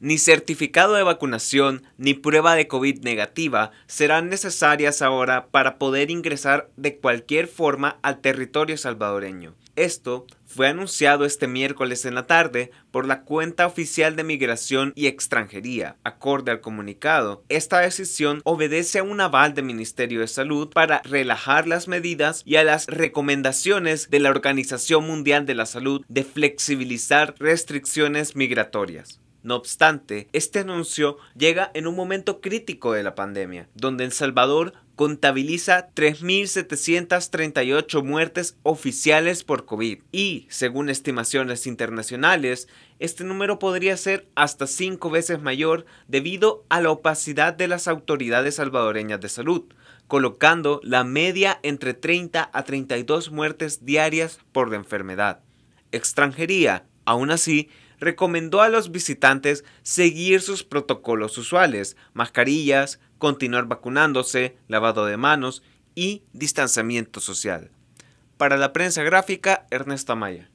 Ni certificado de vacunación ni prueba de COVID negativa serán necesarias ahora para poder ingresar de cualquier forma al territorio salvadoreño. Esto fue anunciado este miércoles en la tarde por la cuenta oficial de Migración y Extranjería. Acorde al comunicado, esta decisión obedece a un aval del Ministerio de Salud para relajar las medidas y a las recomendaciones de la Organización Mundial de la Salud de flexibilizar restricciones migratorias. No obstante, este anuncio llega en un momento crítico de la pandemia, donde El Salvador contabiliza 3.738 muertes oficiales por COVID y, según estimaciones internacionales, este número podría ser hasta cinco veces mayor debido a la opacidad de las autoridades salvadoreñas de salud, colocando la media entre 30 a 32 muertes diarias por la enfermedad. Extranjería, aún así, recomendó a los visitantes seguir sus protocolos usuales, mascarillas, continuar vacunándose, lavado de manos y distanciamiento social. Para la prensa gráfica, Ernesto Maya.